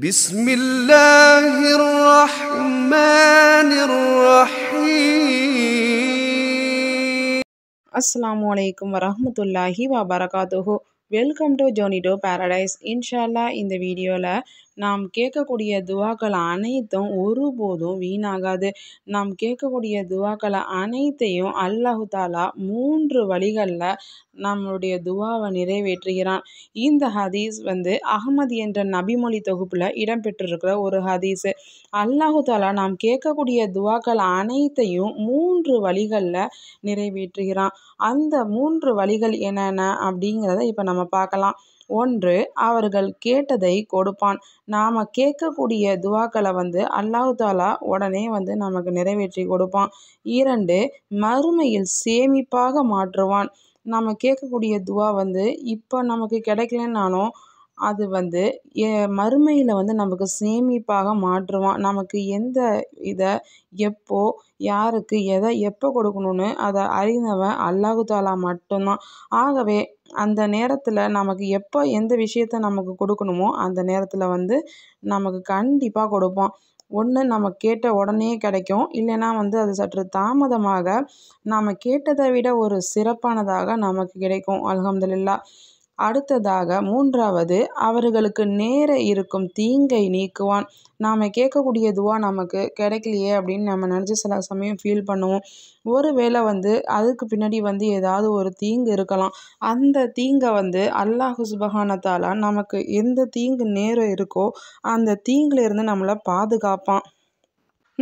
بسم الله الرحمن الرحيم அஸ்லாம் வலைக்கும் வரமத்துல்லாஹி வபரகாத்துஹு வெல்கம் டு ஜோனிடோ பேரடைஸ் இன்ஷால்லா இந்த வீடியோவில் நாம் கேட்கக்கூடிய துவாக்கள் அனைத்தும் ஒருபோதும் வீணாகாது நாம் கேட்கக்கூடிய துவாக்களை அனைத்தையும் அல்லாஹு தாலா மூன்று வழிகளில் நம்மளுடைய துவாவை நிறைவேற்றுகிறான் இந்த ஹதீஸ் வந்து அகமது என்ற நபிமொழி தொகுப்பில் இடம்பெற்றிருக்கிற ஒரு ஹதீஸு அல்லாஹு தாலா நாம் கேட்கக்கூடிய துவாக்கள் அனைத்தையும் மூன்று வழிகளில் நிறைவேற்றுகிறான் அந்த மூன்று வழிகள் என்னென்ன அப்படிங்கிறத இப்போ நம்ம பார்க்கலாம் ஒன்று அவர்கள் கேட்டதை கொடுப்பான் நாம் கேட்கக்கூடிய துவாக்களை வந்து அல்லாஹு தாலா உடனே வந்து நமக்கு நிறைவேற்றி கொடுப்பான் இரண்டு மறுமையில் சேமிப்பாக மாற்றுவான் நாம் கேட்கக்கூடிய துவா வந்து இப்போ நமக்கு கிடைக்கலனாலும் அது வந்து ஏ மறுமையில் வந்து நமக்கு சேமிப்பாக மாற்றுவான் நமக்கு எந்த இதை எப்போது யாருக்கு எதை எப்போ கொடுக்கணுன்னு அதை அறிந்தவன் அல்லாஹு தாலா மட்டும்தான் ஆகவே அந்த நேரத்தில் நமக்கு எப்போ எந்த விஷயத்த நமக்கு கொடுக்கணுமோ அந்த நேரத்தில் வந்து நமக்கு கண்டிப்பாக கொடுப்போம் ஒன்று நம்ம கேட்ட உடனே கிடைக்கும் இல்லைன்னா வந்து அது சற்று தாமதமாக நாம் கேட்டதை விட ஒரு சிறப்பானதாக நமக்கு கிடைக்கும் அலகம்துல்லா அடுத்ததாக மூன்றாவது அவர்களுக்கு நேர இருக்கும் தீங்கை நீக்குவான் நாம் கேட்கக்கூடிய துவா நமக்கு கிடைக்கலையே அப்படின்னு நம்ம நினச்சி சில சமயம் ஃபீல் பண்ணுவோம் ஒரு வேளை வந்து அதுக்கு பின்னாடி வந்து ஏதாவது ஒரு தீங்கு இருக்கலாம் அந்த தீங்கை வந்து அல்லாஹு ஹுஸ்பஹானத்தால் நமக்கு எந்த தீங்கு நேரம் இருக்கோ அந்த தீங்குலேருந்து நம்மளை பாதுகாப்பான்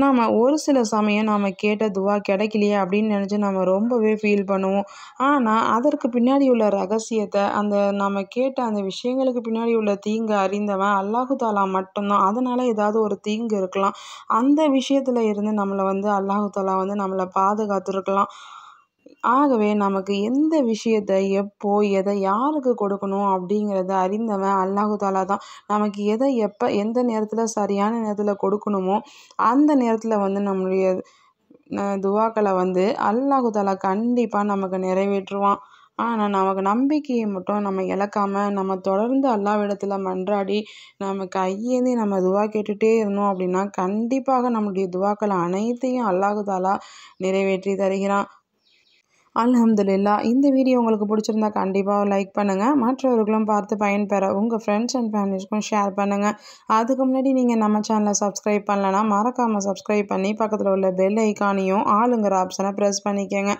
நாம் ஒரு சில சமயம் நாம் கேட்ட துவா கிடைக்கலையே அப்படின்னு நினச்சி நம்ம ரொம்பவே ஃபீல் பண்ணுவோம் ஆனால் அதற்கு பின்னாடி உள்ள ரகசியத்தை அந்த நம்ம கேட்ட அந்த விஷயங்களுக்கு பின்னாடி உள்ள தீங்கு அறிந்தவன் அல்லாஹு தாலா மட்டும்தான் அதனால் ஏதாவது ஒரு தீங்கு இருக்கலாம் அந்த விஷயத்தில் இருந்து நம்மளை வந்து அல்லாஹு தாலா வந்து நம்மளை பாதுகாத்துருக்கலாம் ஆகவே நமக்கு எந்த விஷயத்தை எப்போ எதை யாருக்கு கொடுக்கணும் அப்படிங்கிறத அறிந்தவன் அல்லாஹு தாலா தான் நமக்கு எதை எப்போ எந்த நேரத்தில் சரியான நேரத்தில் கொடுக்கணுமோ அந்த நேரத்தில் வந்து நம்மளுடைய துவாக்களை வந்து அல்லாஹு தாலா கண்டிப்பாக நமக்கு நிறைவேற்றுவான் ஆனால் நமக்கு நம்பிக்கையை மட்டும் நம்ம இழக்காமல் நம்ம தொடர்ந்து அல்லாவிடத்தில் மன்றாடி நம்ம கையேந்தி நம்ம துவா கேட்டுகிட்டே இருந்தோம் அப்படின்னா கண்டிப்பாக நம்முடைய துவாக்கள் அனைத்தையும் அல்லாஹு தாலா நிறைவேற்றி தருகிறான் அலமதுல்லா இந்த வீடியோ உங்களுக்கு பிடிச்சிருந்தா கண்டிப்பாக லைக் பண்ணுங்கள் மற்றவர்களும் பார்த்து பயன்பெற உங்கள் ஃப்ரெண்ட்ஸ் அண்ட் ஃபேமிலிஸ்க்கும் ஷேர் பண்ணுங்கள் அதுக்கு முன்னாடி நீங்கள் நம்ம சேனலை சப்ஸ்கிரைப் பண்ணலன்னா மறக்காமல் சப்ஸ்கிரைப் பண்ணி பக்கத்தில் உள்ள பெல் ஐக்கானையும் ஆளுங்கிற ஆப்ஷனை ப்ரெஸ் பண்ணிக்கோங்க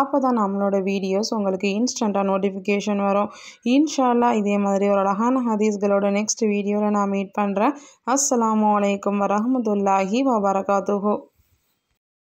அப்போ தான் நம்மளோட வீடியோஸ் உங்களுக்கு இன்ஸ்டண்ட்டாக நோட்டிஃபிகேஷன் வரும் இன்ஷால்லா இதே மாதிரி ஒரு அழகான ஹதீஸ்களோட நெக்ஸ்ட் வீடியோவில் நான் மீட் பண்ணுறேன் அஸ்லாம் வலைக்கம் வரமத்துல்லாஹி வபரகாத்துஹோ